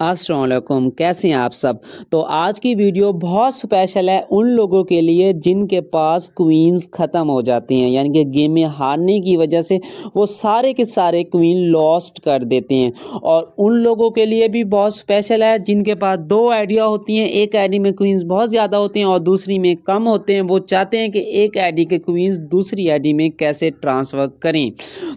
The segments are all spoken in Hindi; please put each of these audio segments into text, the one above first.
असलकुम कैसे हैं आप सब तो आज की वीडियो बहुत स्पेशल है उन लोगों के लिए जिनके पास क्वींस ख़त्म हो जाती हैं यानी कि गेम में हारने की वजह से वो सारे के सारे क्वीन लॉस्ट कर देते हैं और उन लोगों के लिए भी बहुत स्पेशल है जिनके पास दो आइडिया होती हैं एक आईडी में क्वींस बहुत ज़्यादा होते हैं और दूसरी में कम होते हैं वो चाहते हैं कि एक आई के क्वींस दूसरी आई में कैसे ट्रांसफ़र करें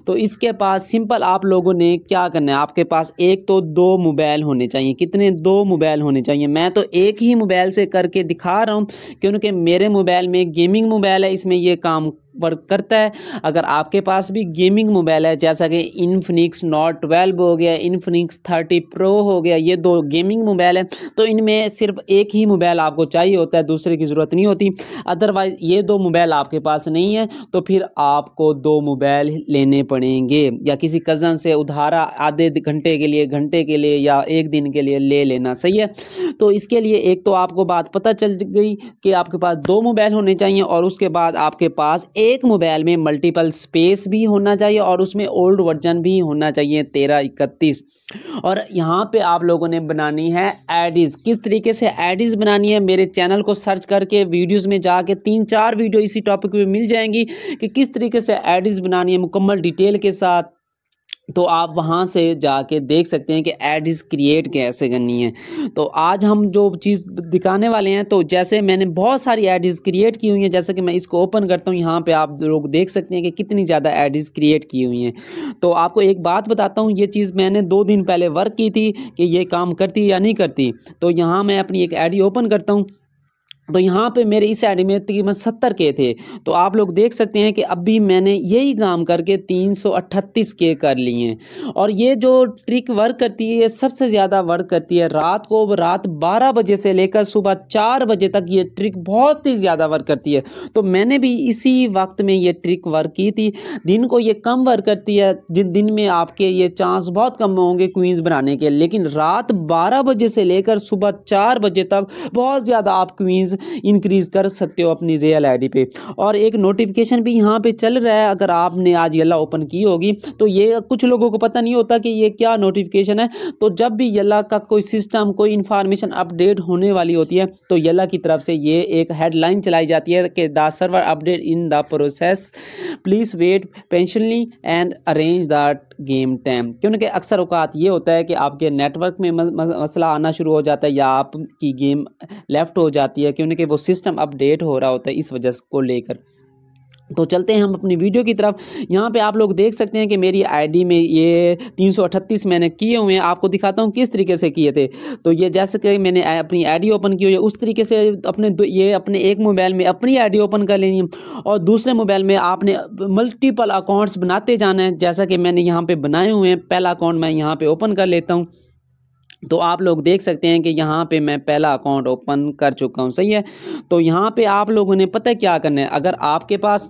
तो इसके पास सिंपल आप लोगों ने क्या करना है आपके पास एक तो दो मोबाइल होने चाहिए कितने दो मोबाइल होने चाहिए मैं तो एक ही मोबाइल से करके दिखा रहा हूँ क्योंकि मेरे मोबाइल में गेमिंग मोबाइल है इसमें ये काम वर्क करता है अगर आपके पास भी गेमिंग मोबाइल है जैसा कि इनफिनिक्स नॉट ट्वेल्व हो गया इनफिनिक्स थर्टी प्रो हो गया ये दो गेमिंग मोबाइल है तो इनमें सिर्फ एक ही मोबाइल आपको चाहिए होता है दूसरे की ज़रूरत नहीं होती अदरवाइज़ ये दो मोबाइल आपके पास नहीं है तो फिर आपको दो मोबाइल लेने पड़ेंगे या किसी कज़न से उधारा आधे घंटे के लिए घंटे के लिए या एक दिन के लिए ले लेना सही है तो इसके लिए एक तो आपको बात पता चल गई कि आपके पास दो मोबाइल होने चाहिए और उसके बाद आपके पास एक एक मोबाइल में मल्टीपल स्पेस भी होना चाहिए और उसमें ओल्ड वर्जन भी होना चाहिए तेरह इकतीस और यहाँ पे आप लोगों ने बनानी है एडिज किस तरीके से एडिज बनानी है मेरे चैनल को सर्च करके वीडियोस में जाके तीन चार वीडियो इसी टॉपिक पे मिल जाएंगी कि किस तरीके से एडिज बनानी है मुकम्मल डिटेल के साथ तो आप वहाँ से जाके देख सकते हैं कि एड इज़ क्रिएट कैसे करनी है तो आज हम जो चीज़ दिखाने वाले हैं तो जैसे मैंने बहुत सारी एड इज़ क्रिएट की हुई हैं जैसे कि मैं इसको ओपन करता हूँ यहाँ पे आप लोग देख सकते हैं कि कितनी ज़्यादा एड इज़ क्रिएट की हुई हैं तो आपको एक बात बताता हूँ ये चीज़ मैंने दो दिन पहले वर्क की थी कि ये काम करती या नहीं करती तो यहाँ मैं अपनी एक एडी ओपन करता हूँ तो यहाँ पे मेरे इस एड में तकरीबन सत्तर के थे तो आप लोग देख सकते हैं कि अभी मैंने यही काम करके तीन सौ अट्ठतीस के कर लिए हैं और ये जो ट्रिक वर्क करती है ये सबसे ज़्यादा वर्क करती है रात को रात बारह बजे से लेकर सुबह चार बजे तक ये ट्रिक बहुत ही ज़्यादा वर्क करती है तो मैंने भी इसी वक्त में ये ट्रिक वर्क की थी दिन को ये कम वर्क करती है जिन दिन में आपके ये चांस बहुत कम होंगे क्वींस बनाने के लेकिन रात बारह बजे से लेकर सुबह चार बजे तक बहुत ज़्यादा आप क्वींस इंक्रीज़ कर सकते हो अपनी रियल आईडी पे और एक नोटिफिकेशन भी यहाँ पे चल रहा है अगर आपने आज यला ओपन की होगी तो ये कुछ लोगों को पता नहीं होता कि ये क्या नोटिफिकेशन है तो जब भी यला का कोई सिस्टम कोई इन्फॉर्मेशन अपडेट होने वाली होती है तो यला की तरफ से ये एक हेडलाइन चलाई जाती है कि the server update in the process please wait पेंशनली and arrange the game time क्योंकि अक्सर अवकात ये होता है कि आपके नेटवर्क में मसला आना शुरू हो जाता है या आपकी गेम लेफ़्ट हो जाती है क्योंकि वो सिस्टम अपडेट हो रहा होता है इस वजह को लेकर तो चलते हैं हम अपनी वीडियो की तरफ यहाँ पे आप लोग देख सकते हैं कि मेरी आईडी में ये 338 मैंने किए हुए हैं आपको दिखाता हूँ किस तरीके से किए थे तो ये जैसे कि मैंने अपनी आईडी ओपन की हुई है उस तरीके से अपने ये अपने एक मोबाइल में अपनी आईडी ओपन कर लेनी है और दूसरे मोबाइल में आपने मल्टीपल अकाउंट्स बनाते जाना है जैसा कि मैंने यहाँ पर बनाए हुए हैं पहला अकाउंट मैं यहाँ पर ओपन कर लेता हूँ तो आप लोग देख सकते हैं कि यहाँ पे मैं पहला अकाउंट ओपन कर चुका हूँ सही है तो यहाँ पे आप लोगों ने पता क्या करना है अगर आपके पास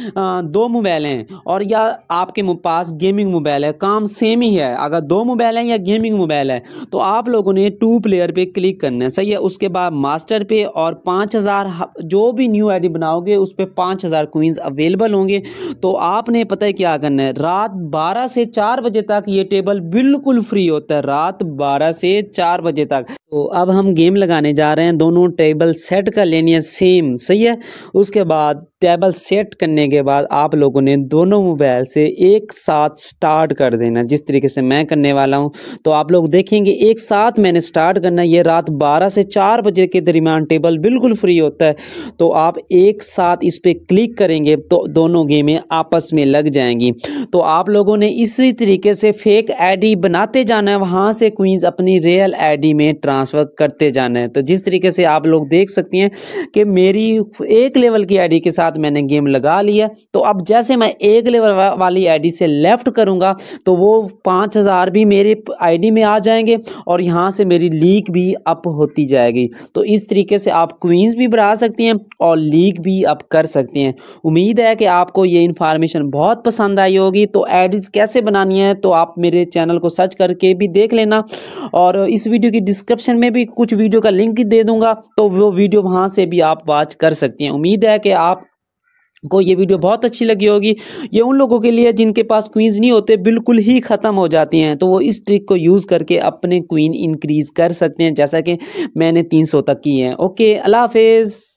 दो मोबाइल हैं और या आपके पास गेमिंग मोबाइल है काम सेम ही है अगर दो मोबाइल हैं या गेमिंग मोबाइल है तो आप लोगों ने टू प्लेयर पे क्लिक करना है सही है उसके बाद मास्टर पे और पाँच हज़ार जो भी न्यू आईडी बनाओगे उस पर पाँच हज़ार अवेलेबल होंगे तो आपने पता है क्या करना है रात बारह से चार बजे तक ये टेबल बिल्कुल फ्री होता है रात बारह से चार बजे तक तो अब हम गेम लगाने जा रहे हैं दोनों टेबल सेट कर लेनी है सेम सही है उसके बाद टेबल सेट करने के बाद आप लोगों ने दोनों मोबाइल से एक साथ स्टार्ट कर देना जिस तरीके से मैं करने वाला हूँ तो आप लोग देखेंगे एक साथ मैंने स्टार्ट करना ये रात बारह से चार बजे के दरमियान टेबल बिल्कुल फ्री होता है तो आप एक साथ इस पर क्लिक करेंगे तो दोनों गेमें आपस में लग जाएंगी तो आप लोगों ने इसी तरीके से फेक आईडी बनाते जाना है वहाँ से क्वींस अपनी रियल आईडी में ट्रांसफ़र करते जाना है तो जिस तरीके से आप लोग देख सकती हैं कि मेरी एक लेवल की आई के साथ मैंने गेम लगा लिया है तो अब जैसे मैं एक लेवल वाली आईडी से लेफ़्ट करूँगा तो वो पाँच हज़ार भी मेरे आईडी में आ जाएंगे और यहाँ से मेरी लीक भी अप होती जाएगी तो इस तरीके से आप क्वींस भी बढ़ा सकती हैं और लीक भी अप कर सकते हैं उम्मीद है कि आपको ये इन्फॉर्मेशन बहुत पसंद आई होगी तो आईडीज़ कैसे बनानी है तो आप मेरे चैनल को सर्च करके भी देख लेना और इस वीडियो की डिस्क्रिप्शन में भी कुछ वीडियो का लिंक दे दूँगा तो वो वीडियो वहाँ से भी आप वॉच कर सकती हैं उम्मीद है कि आप को ये वीडियो बहुत अच्छी लगी होगी ये उन लोगों के लिए जिनके पास क्वींस नहीं होते बिल्कुल ही ख़त्म हो जाती हैं तो वो इस ट्रिक को यूज़ करके अपने क्वीन इंक्रीज़ कर सकते हैं जैसा कि मैंने 300 तक की है ओके अल्लाह हाफिज़